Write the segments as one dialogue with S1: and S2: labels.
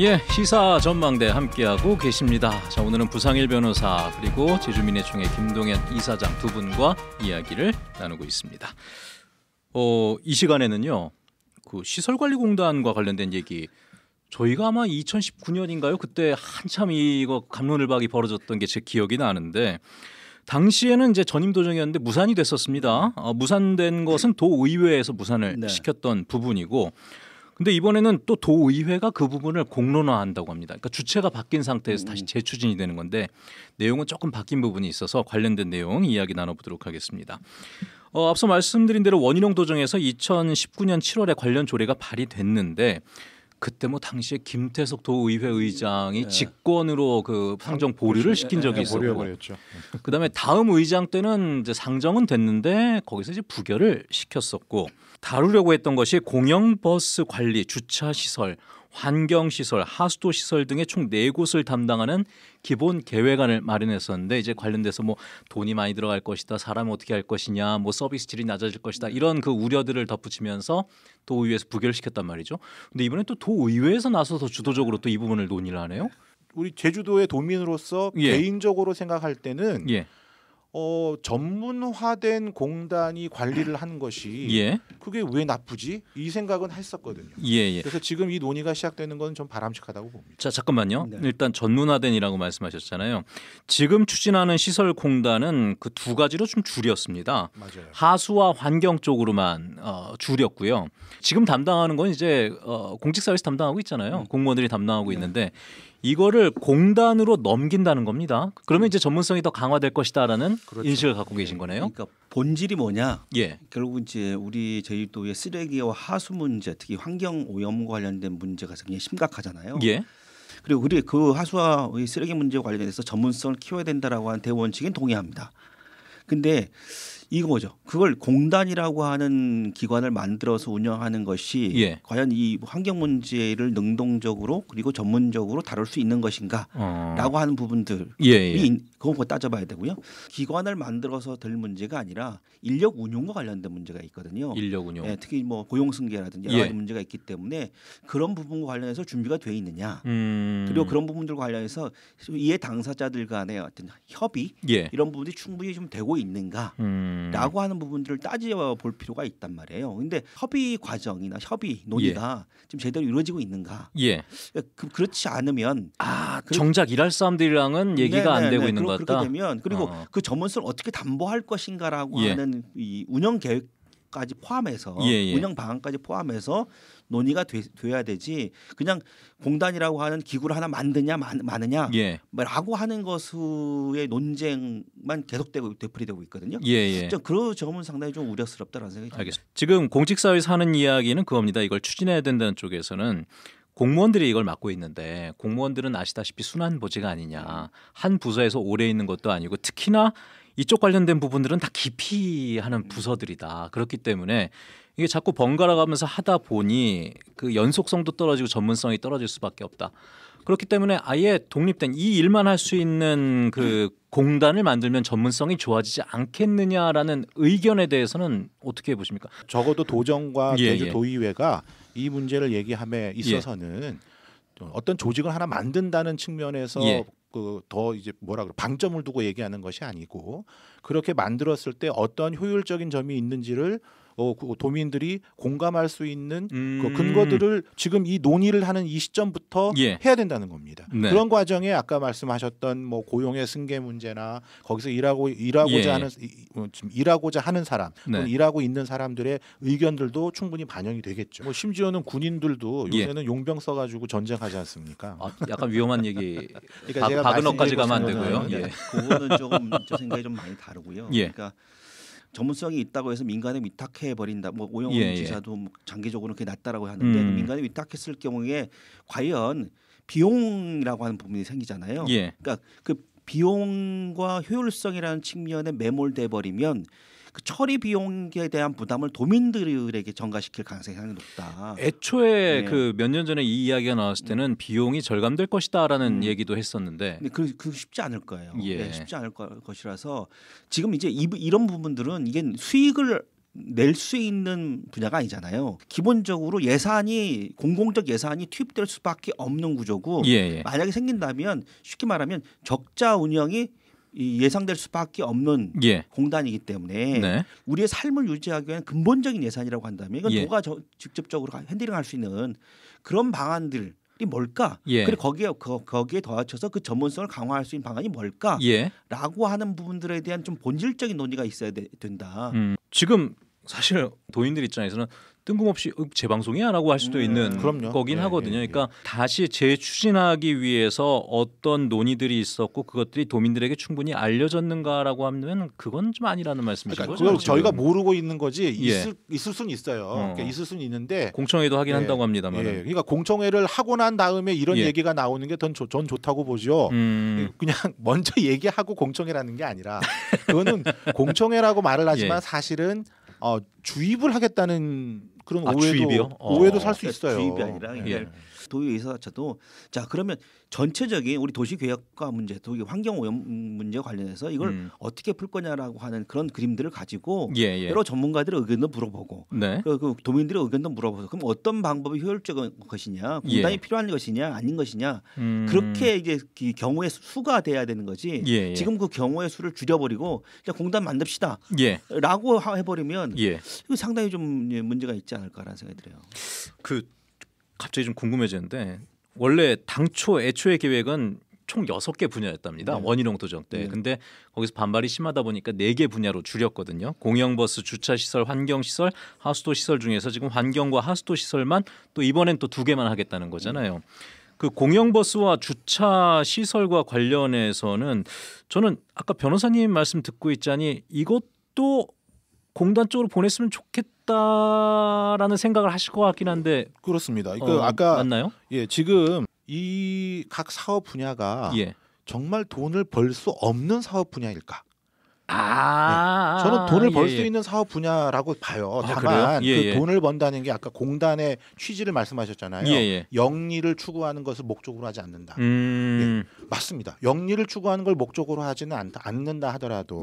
S1: 예, 시사 전망대 함께하고 계십니다. 자, 오늘은 부상일 변호사 그리고 제주민의총회 김동현 이사장 두 분과 이야기를 나누고 있습니다. 어, 이 시간에는요. 그 시설관리공단과 관련된 얘기 저희가 아마 2019년인가요? 그때 한참 이거 감론을박이 벌어졌던 게 제 기억이 나는데 당시에는 이제 전임 도정이었는데 무산이 됐었습니다. 어, 무산된 것은 도의회에서 무산을 네. 시켰던 부분이고 근데 이번에는 또 도의회가 그 부분을 공론화한다고 합니다. 그러니까 주체가 바뀐 상태에서 다시 음. 재추진이 되는 건데 내용은 조금 바뀐 부분이 있어서 관련된 내용 이야기 나눠보도록 하겠습니다. 어, 앞서 말씀드린 대로 원희룡 도정에서 2019년 7월에 관련 조례가 발의됐는데 그때 뭐 당시에 김태석 도의회 의장이 예. 직권으로 그 상정 보류를 시킨 적이 예, 예, 있었고 그다음에 다음 의장 때는 이제 상정은 됐는데 거기서 이제 부결을 시켰었고 다루려고 했던 것이 공영 버스 관리 주차 시설 환경시설, 하수도시설 등의 총 네곳을 담당하는 기본 계획안을 마련했었는데 이제 관련돼서 뭐 돈이 많이 들어갈 것이다, 사람 어떻게 할 것이냐, 뭐 서비스 질이 낮아질 것이다 이런 그 우려들을 덧붙이면서 도의회에서 부결시켰단 말이죠.
S2: 근데 이번에 또 도의회에서 나서서 주도적으로 또 이 부분을 논의를 하네요. 우리 제주도의 도민으로서 예. 개인적으로 생각할 때는 예. 어, 전문화된 공단이 관리를 하는 것이 예. 그게 왜 나쁘지? 이 생각은 했었거든요. 예예. 예. 그래서 지금 이 논의가 시작되는 건 좀 바람직하다고 봅니다.
S1: 자 잠깐만요. 네. 일단 전문화된이라고 말씀하셨잖아요. 지금 추진하는 시설 공단은 그 두 가지로 좀 줄였습니다. 맞아요. 하수와 환경 쪽으로만 어, 줄였고요. 지금 담당하는 건 이제 어, 공직사회에서 담당하고 있잖아요. 음. 공무원들이 담당하고 네. 있는데 이거를 공단으로 넘긴다는 겁니다. 그러면 이제 전문성이 더 강화될 것이다라는 그렇죠. 인식을 갖고 계신 거네요. 예. 그러니까 본질이 뭐냐? 예.
S3: 결국 이제 우리 제주도의 쓰레기와 하수 문제, 특히 환경 오염과 관련된 문제가 굉장히 심각하잖아요. 예. 그리고 우리 그 하수와 쓰레기 문제 관련해서 전문성을 키워야 된다라고 하는 대원칙엔 동의합니다. 근데 이거죠. 그걸 공단이라고 하는 기관을 만들어서 운영하는 것이 예. 과연 이 환경 문제를 능동적으로 그리고 전문적으로 다룰 수 있는 것인가라고 어. 하는 부분들이 예예. 예. 그거 따져봐야 되고요. 기관을 만들어서 될 문제가 아니라 인력 운용과 관련된 문제가 있거든요. 인력 운용. 예, 특히 뭐 고용 승계라든지 예. 여러 가지 예. 문제가 있기 때문에 그런 부분과 관련해서 준비가 돼 있느냐
S1: 음. 그리고
S3: 그런 부분들과 관련해서 이해 당사자들 간의 어떤 협의 예. 이런 부분이 충분히 좀 되고 있는가. 음. 있라고 하는 부분들을 따져볼 필요가 있단 말이에요. 근데 협의 과정이나 협의 논의가 예. 지금 제대로 이루어지고 있는가? 예. 그, 그렇지 않으면 아 그, 정작
S1: 일할 사람들이랑은 얘기가 네네네, 안 네, 네, 되고 네. 있는 것 같다. 그렇게 되면
S3: 그리고 어. 그 전문성을 어떻게 담보할 것인가라고 예. 하는 이 운영 계획 방안까지 포함해서 예예. 예. 운영 방안까지 포함해서 논의가 되, 돼야 되지 그냥 공단이라고 하는 기구를 하나 만드냐 마, 느냐 예. 라고 하는 것의 논쟁만 계속되고 되풀이되고 있거든요. 예예. 예. 그런 점은 상당히 좀우려스럽다는 생각이 듭니다.
S1: 알겠습니다. 지금 공직사회 사는 이야기는 그겁니다. 이걸 추진해야 된다는 쪽에서는 공무원들이 이걸 맡고 있는데 공무원들은 아시다시피 순환 보직가 아니냐 음. 한 부서에서 오래 있는 것도 아니고 특히나 이쪽 관련된 부분들은 다 깊이 하는 음. 부서들이다 그렇기 때문에 이게 자꾸 번갈아가면서 하다 보니 그 연속성도 떨어지고 전문성이 떨어질 수밖에 없다 그렇기 때문에 아예 독립된 이 일만 할 수 있는 그 음. 공단을 만들면 전문성이 좋아지지 않겠느냐라는 의견에
S2: 대해서는 어떻게 보십니까? 적어도 도정과 예, 제주도의회가 예. 이 문제를 얘기함에 있어서는 예. 어떤 조직을 하나 만든다는 측면에서 예. 그더 이제 뭐라 그래 방점을 두고 얘기하는 것이 아니고 그렇게 만들었을 때 어떤 효율적인 점이 있는지를 어, 도민들이 공감할 수 있는 그 음... 그 근거들을 지금 이 논의를 하는 이 시점부터 예. 해야 된다는 겁니다. 네. 그런 과정에 아까 말씀하셨던 뭐 고용의 승계 문제나 거기서 일하고 일하고자 예. 하는 뭐 지금 일하고자 하는 사람, 네. 일하고 있는 사람들의 의견들도 충분히 반영이 되겠죠. 뭐 심지어는 군인들도 예. 요새는 예. 용병 써가지고 전쟁하지 않습니까? 아, 약간 위험한 얘기. 그러니까 박, 제가 박은호까지 가면 안 되고요. 예. 그거는 조금 저 생각이 좀 많이 다르고요. 예. 그러니까.
S3: 전문성이 있다고 해서 민간에 위탁해 버린다. 뭐 오영훈 예, 예. 지사도 예. 장기적으로 그게 낫다라고 하는데 음. 민간에 위탁했을 경우에 과연 비용이라고 하는 부분이 생기잖아요. 예. 그러니까 그 비용과 효율성이라는 측면에 매몰돼 버리면 그 처리 비용에 대한 부담을 도민들에게 전가시킬 가능성이 높다.
S1: 애초에 네. 그몇 년 전에 이 이야기가 나왔을 때는 음. 비용이 절감될 것이다라는 음. 얘기도 했었는데
S3: 데 그, 그 쉽지 않을 거예요. 예. 네, 쉽지 않을 거, 것이라서 지금 이제 이, 이런 부분들은 이게 수익을 낼 수 있는 분야가 아니잖아요. 기본적으로 예산이 공공적 예산이 투입될 수밖에 없는 구조고 예, 예. 만약에 생긴다면 쉽게 말하면 적자 운영이 이 예상될 수밖에 없는 예. 공단이기 때문에 네. 우리의 삶을 유지하기 위한 근본적인 예산이라고 한다면 이건 예. 누가 저, 직접적으로 핸들링할 수 있는 그런 방안들 이 뭘까? 예. 그리고 거기에 거, 기에 더합쳐서 그 전문성을 강화할 수
S1: 있는 방안이 뭘까?라고 예. 하는 부분들에 대한 좀 본질적인 논의가 있어야 되, 된다. 음, 지금 사실 도인들 입장에서는 뜬금없이 음, 재방송이야라고 할 수도 음, 있는 음, 거긴 예, 예, 하거든요. 예, 그러니까 다시 재추진하기 위해서 어떤 논의들이 있었고 그것들이 도민들에게 충분히 알려졌는가라고 하면 그건 좀 아니라는 말씀이신 그러니까 거죠. 그걸 저희가
S2: 모르고 있는 거지 예. 있을 있을 순 있어요. 어. 그러니까 있을 순 있는데 공청회도 하긴 예. 한다고 합니다만. 그러니까 공청회를 하고 난 다음에 이런 얘기가 나오는 게전 좋다고 보죠. 음. 그냥 먼저 얘기하고 공청회라는 게 아니라 그거는 공청회라고 말을 하지만 사실은 어, 주입을 하겠다는 그런 아, 오해도 주입 오해도 어. 살수 그러니까 있어요. 주입이 아니라 예.
S3: 도의의사자도 체자 그러면 전체적인 우리 도시 계획과 문제, 도또 환경 오염 문제 관련해서 이걸 음. 어떻게 풀 거냐라고 하는 그런 그림들을 가지고 예, 예. 여러 전문가들의 의견도 물어보고 네. 그 도민들의 의견도 물어보고 그럼 어떤 방법이 효율적인 것이냐, 공단이 예. 필요한 것이냐, 아닌 것이냐 음. 그렇게 이제 경우의 수가 돼야 되는 거지. 예, 예. 지금 그 경우의 수를 줄여버리고 공단 만듭시다. 예. 라고 해버리면 이거 상당히 좀 문제가 있지. 있지 않을까라는 생각이 들어요.
S1: 그 갑자기 좀 궁금해지는데 원래 당초 애초의 계획은 총 여섯 개 분야였답니다. 네. 원희룡 도정 때. 네. 근데 거기서 반발이 심하다 보니까 네개 분야로 줄였거든요. 공영버스, 주차시설, 환경시설, 하수도시설 중에서 지금 환경과 하수도시설만 또 이번엔 또 두 개만 하겠다는 거잖아요. 네. 그 공영버스와 주차시설과 관련해서는 저는 아까 변호사님 말씀 듣고 있자니 이것도 공단 쪽으로 보냈으면
S2: 좋겠다라는 생각을 하실 것 같긴 한데 그렇습니다. 그 어, 아까 맞나요? 예, 지금 이 각 사업 분야가 예. 정말 돈을 벌 수 없는 사업 분야일까? 아, 네. 저는 돈을 벌수 예, 예. 있는 사업 분야라고 봐요. 아, 다만 그 예, 그 예. 돈을 번다는 게 아까 공단의 취지를 말씀하셨잖아요. 예, 예. 영리를 추구하는 것을 목적으로 하지 않는다. 음... 맞습니다. 영리를 추구하는 걸 목적으로 하지는 않, 않는다 하더라도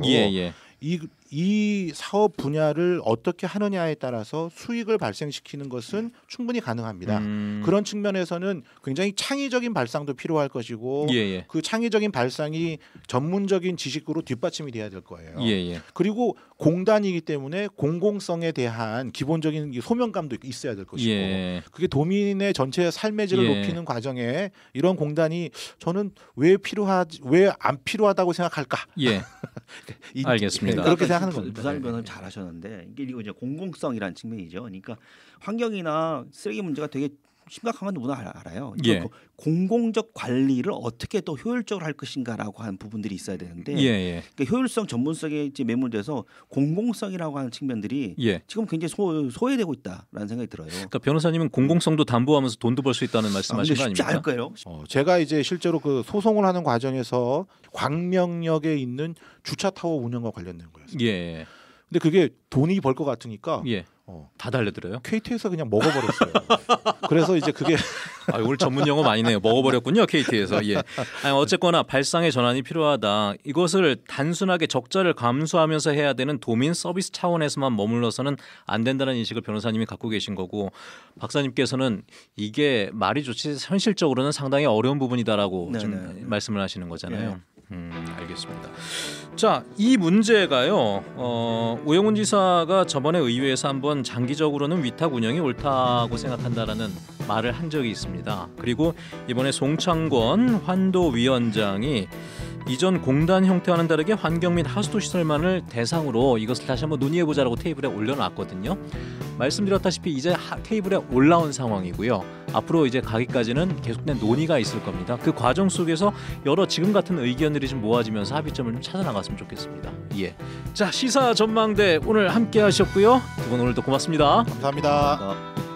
S2: 이, 이 사업 분야를 어떻게 하느냐에 따라서 수익을 발생시키는 것은 네. 충분히 가능합니다. 음. 그런 측면에서는 굉장히 창의적인 발상도 필요할 것이고 예예. 예. 그 창의적인 발상이 전문적인 지식으로 뒷받침이 돼야 될 거예요. 예예. 예. 그리고 공단이기 때문에 공공성에 대한 기본적인 소명감도 있어야 될 것이고 예. 그게 도민의 전체 삶의 질을 예. 높이는 과정에 이런 공단이 저는 왜 필요하지 왜 안 필요하다고 생각할까? 예. 이, 알겠습니다. 그렇게 생각하는 겁니다. 부산 네. 변호는
S3: 잘하셨는데 이게 이제 공공성이라는 측면이죠. 그러니까 환경이나 쓰레기 문제가 되게 심각한 건 누구나 알아요. 예. 그 공공적 관리를 어떻게 더 효율적으로 할 것인가라고 하는 부분들이 있어야 되는데 예예. 예. 그러니까 효율성 전문성에 이제 매몰돼서 공공성이라고 하는 측면들이 예. 지금 굉장히 소, 소외되고 있다라는 생각이 들어요. 그러니까
S1: 변호사님은 공공성도 담보하면서 돈도 벌 수 있다는 아, 말씀하신 아, 거 아닙니까? 않을 거예요. 어, 제가
S2: 이제 실제로 그 소송을 하는 과정에서 광명역에 있는 주차 타워 운영과 관련된 거였어요. 예. 예. 근데 그게 돈이 벌 것 같으니까 예. 어. 다 달려들어요? KT에서 그냥 먹어버렸어요. 그래서 이제
S1: 그게 아, 오늘 전문 용어 많이 네요. 먹어버렸군요 KT에서. 예. 아니, 어쨌거나 발상의 전환이 필요하다. 이것을 단순하게 적자를 감수하면서 해야 되는 도민 서비스 차원에서만 머물러서는 안 된다는 인식을 변호사님이 갖고 계신 거고 박사님께서는 이게 말이 좋지 현실적으로는 상당히 어려운 부분이다라고 네, 지금 네. 말씀을 하시는 거잖아요. 네. 음, 알겠습니다. 자, 이 문제가요. 어, 오영훈 지사가 저번에 의회에서 한번 장기적으로는 위탁 운영이 옳다고 생각한다라는 말을 한 적이 있습니다. 그리고 이번에 송창권 환도위원장이 이전 공단 형태와는 다르게 환경 및 하수도 시설만을 대상으로 이것을 다시 한번 논의해 보자라고 테이블에 올려놨거든요. 말씀드렸다시피 이제 하, 테이블에 올라온 상황이고요. 앞으로 이제 가기까지는 계속된 논의가 있을 겁니다. 그 과정 속에서 여러 지금 같은 의견들이 좀 모아지면서 합의점을 좀 찾아나갔으면 좋겠습니다. 예. 자 시사 전망대 오늘 함께 하셨고요. 두 분 오늘도 고맙습니다 감사합니다. 감사합니다.